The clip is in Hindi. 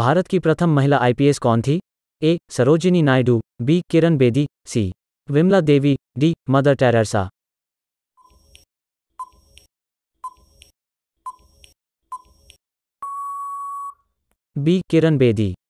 भारत की प्रथम महिला आईपीएस कौन थी A Sarojini Naidu B Kiran Bedi C Vimla Devi D Mother Teresa B Kiran Bedi